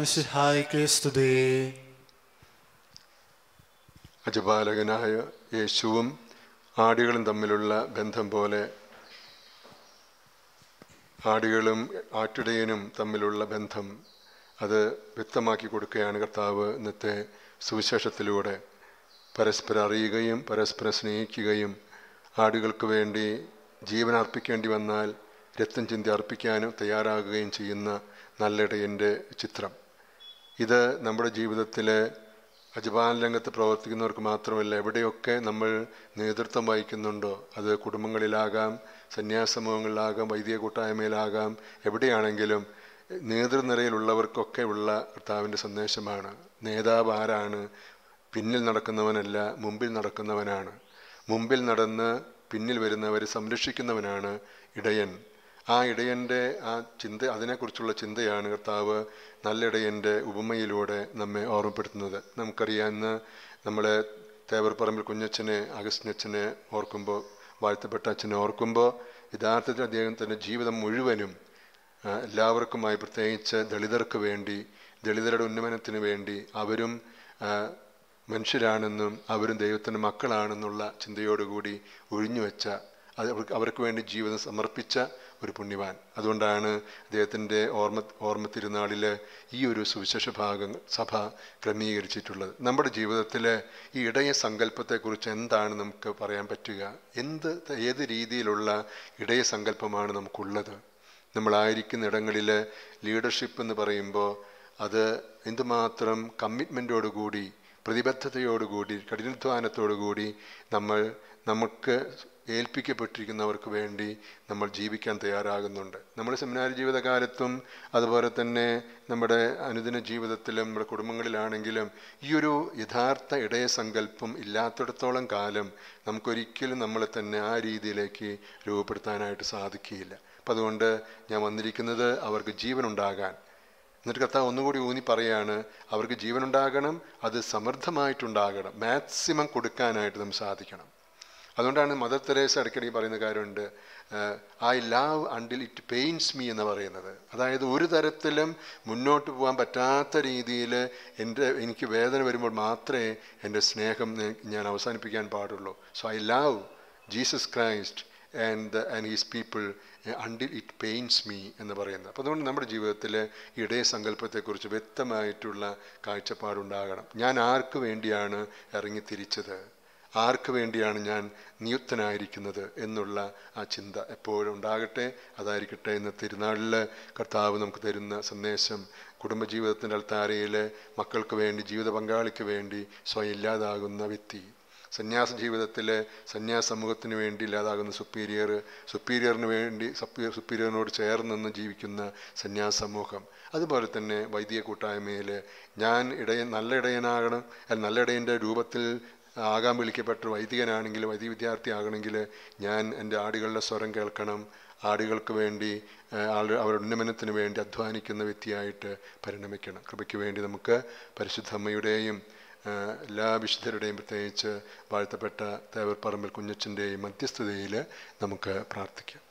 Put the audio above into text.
മിശിഹായിക്ക് സ്തുതി അജപാലകനായ യേശുവും ആടികളും തമ്മിലുള്ള ബന്ധം പോലെ ആടികളും ആട്ടിടയനും തമ്മിലുള്ള ബന്ധം അത് വ്യക്തമാക്കി കൊടുക്കുകയാണ് കർത്താവ് ഇന്നത്തെ സുവിശേഷത്തിലൂടെ പരസ്പരം അറിയുകയും പരസ്പരം സ്നേഹിക്കുകയും ആടുകൾക്ക് വേണ്ടി ജീവൻ അർപ്പിക്കേണ്ടി വന്നാൽ രക്തം ചിന്തി അർപ്പിക്കാനും തയ്യാറാകുകയും ചെയ്യുന്ന നല്ലിടയൻ്റെ ചിത്രം ഇത് നമ്മുടെ ജീവിതത്തിൽ അജപാന രംഗത്ത് പ്രവർത്തിക്കുന്നവർക്ക് മാത്രമല്ല എവിടെയൊക്കെ നമ്മൾ നേതൃത്വം വഹിക്കുന്നുണ്ടോ അത് കുടുംബങ്ങളിലാകാം സന്യാസമൂഹങ്ങളിലാകാം വൈദിക കൂട്ടായ്മയിലാകാം എവിടെയാണെങ്കിലും നേതൃനിരയിലുള്ളവർക്കൊക്കെ ഉള്ള കർത്താവിൻ്റെ സന്ദേശമാണ് നേതാവ് ആരാണ് പിന്നിൽ നടക്കുന്നവനല്ല മുമ്പിൽ നടക്കുന്നവനാണ് മുമ്പിൽ നടന്ന് പിന്നിൽ വരുന്നവരെ സംരക്ഷിക്കുന്നവനാണ് ഇടയൻ ആ ഇടയൻ്റെ ആ ചിന്ത അതിനെക്കുറിച്ചുള്ള ചിന്തയാണ് കർത്താവ് നല്ലിടയൻ്റെ ഉപമയിലൂടെ നമ്മെ ഓർമ്മപ്പെടുത്തുന്നത് നമുക്കറിയാവുന്ന നമ്മളെ തേവർപ്പറമ്പിൽ കുഞ്ഞച്ഛനെ അച്ഛനെ ഓർക്കുമ്പോൾ വാഴ്ത്തപ്പെട്ട അച്ഛനെ ഓർക്കുമ്പോൾ യഥാർത്ഥത്തിൽ അദ്ദേഹം തൻ്റെ ജീവിതം മുഴുവനും എല്ലാവർക്കുമായി പ്രത്യേകിച്ച് ദളിതർക്ക് വേണ്ടി ദളിതരുടെ ഉന്നമനത്തിന് വേണ്ടി അവരും മനുഷ്യരാണെന്നും അവരും ദൈവത്തിൻ്റെ മക്കളാണെന്നുള്ള ചിന്തയോടുകൂടി ഒഴിഞ്ഞുവെച്ച അത് അവർക്ക് അവർക്ക് വേണ്ടി ജീവിതം സമർപ്പിച്ച ഒരു പുണ്യവാൻ അതുകൊണ്ടാണ് അദ്ദേഹത്തിൻ്റെ ഓർമ്മ ഓർമ്മ തിരുനാളിൽ ഈ ഒരു സുവിശേഷ ഭാഗം സഭ ക്രമീകരിച്ചിട്ടുള്ളത് നമ്മുടെ ജീവിതത്തിൽ ഈ ഇടയ സങ്കല്പത്തെക്കുറിച്ച് എന്താണ് നമുക്ക് പറയാൻ പറ്റുക എന്ത് ഏത് രീതിയിലുള്ള ഇടയ സങ്കല്പമാണ് നമുക്കുള്ളത് നമ്മളായിരിക്കുന്ന ഇടങ്ങളിൽ ലീഡർഷിപ്പ് എന്ന് പറയുമ്പോൾ അത് എന്തുമാത്രം കമ്മിറ്റ്മെൻറ്റോടുകൂടി പ്രതിബദ്ധതയോടുകൂടി കൂടി നമ്മൾ നമുക്ക് ഏൽപ്പിക്കപ്പെട്ടിരിക്കുന്നവർക്ക് വേണ്ടി നമ്മൾ ജീവിക്കാൻ തയ്യാറാകുന്നുണ്ട് നമ്മുടെ സെമിനാർ ജീവിതകാലത്തും അതുപോലെ തന്നെ നമ്മുടെ അനുദിന ജീവിതത്തിലും നമ്മുടെ കുടുംബങ്ങളിലാണെങ്കിലും ഈ ഒരു യഥാർത്ഥ ഇടയസങ്കല്പം ഇല്ലാത്തിടത്തോളം കാലം നമുക്കൊരിക്കലും നമ്മളെ തന്നെ ആ രീതിയിലേക്ക് രൂപപ്പെടുത്താനായിട്ട് സാധിക്കുകയില്ല അപ്പം അതുകൊണ്ട് ഞാൻ വന്നിരിക്കുന്നത് അവർക്ക് ജീവനുണ്ടാകാൻ എന്നിട്ട് കർത്താവ് ഒന്നുകൂടി ഊന്നി പറയാണ് അവർക്ക് ജീവനുണ്ടാകണം അത് സമൃദ്ധമായിട്ടുണ്ടാകണം മാക്സിമം കൊടുക്കാനായിട്ട് നമുക്ക് സാധിക്കണം അതുകൊണ്ടാണ് മദർ തെരേസ അടിക്കടി പറയുന്ന കാര്യമുണ്ട് I love until it pains me എന്ന് പറയുന്നത് അതായത് ഒരു തരത്തിലും മുന്നോട്ട് പോകാൻ പറ്റാത്ത രീതിയിൽ എൻ്റെ എനിക്ക് വേദന വരുമ്പോൾ മാത്രമേ എൻ്റെ സ്നേഹം ഞാൻ അവസാനിപ്പിക്കാൻ പാടുള്ളൂ so I love Jesus Christ and and his people until it pains me എന്ന് പറയുന്നത് അപ്പോൾ അതുകൊണ്ട് നമ്മുടെ ജീവിതത്തിൽ ഇടയ സങ്കല്പത്തെക്കുറിച്ച് വ്യക്തമായിട്ടുള്ള കാഴ്ചപ്പാടുണ്ടാകണം ഞാൻ ആർക്ക് വേണ്ടിയാണ് ഇറങ്ങി തിരിച്ചത് ആർക്ക് വേണ്ടിയാണ് ഞാൻ നിയുക്തനായിരിക്കുന്നത് എന്നുള്ള ആ ചിന്ത എപ്പോഴും ഉണ്ടാകട്ടെ അതായിരിക്കട്ടെ ഇന്ന് തിരുനാളിൽ കർത്താവ് നമുക്ക് തരുന്ന സന്ദേശം കുടുംബജീവിതത്തിൻ്റെ അൽത്താരയിൽ മക്കൾക്ക് വേണ്ടി ജീവിത പങ്കാളിക്ക് വേണ്ടി സ്വയം ഇല്ലാതാകുന്ന വ്യക്തി സന്യാസ ജീവിതത്തിലെ സന്യാസ സമൂഹത്തിന് വേണ്ടി ഇല്ലാതാകുന്ന സുപ്പീരിയർ സുപ്പീരിയറിന് വേണ്ടി സുപ്പീരിയറിനോട് ചേർന്ന് നിന്ന് ജീവിക്കുന്ന സന്യാസ സമൂഹം അതുപോലെ തന്നെ വൈദിക കൂട്ടായ്മയിൽ ഞാൻ ഇടയൻ നല്ല ഇടയനാകണം അല്ല നല്ല ഇടയൻ്റെ രൂപത്തിൽ ആകാൻ വിളിക്കപ്പെട്ട വൈദികനാണെങ്കിൽ വൈദിക വിദ്യാർത്ഥി ആകണമെങ്കിൽ ഞാൻ എൻ്റെ ആടുകളുടെ സ്വരം കേൾക്കണം ആടുകൾക്ക് വേണ്ടി അവരുടെ ഉന്നമനത്തിന് വേണ്ടി അധ്വാനിക്കുന്ന വ്യക്തിയായിട്ട് പരിണമിക്കണം കൃപയ്ക്ക് വേണ്ടി നമുക്ക് പരിശുദ്ധമ്മയുടെയും എല്ലാ വിശുദ്ധരുടെയും പ്രത്യേകിച്ച് വാഴ്ത്തപ്പെട്ട തേവർപ്പറമ്പിൽ കുഞ്ഞച്ചൻ്റെയും മധ്യസ്ഥതയിൽ നമുക്ക് പ്രാർത്ഥിക്കാം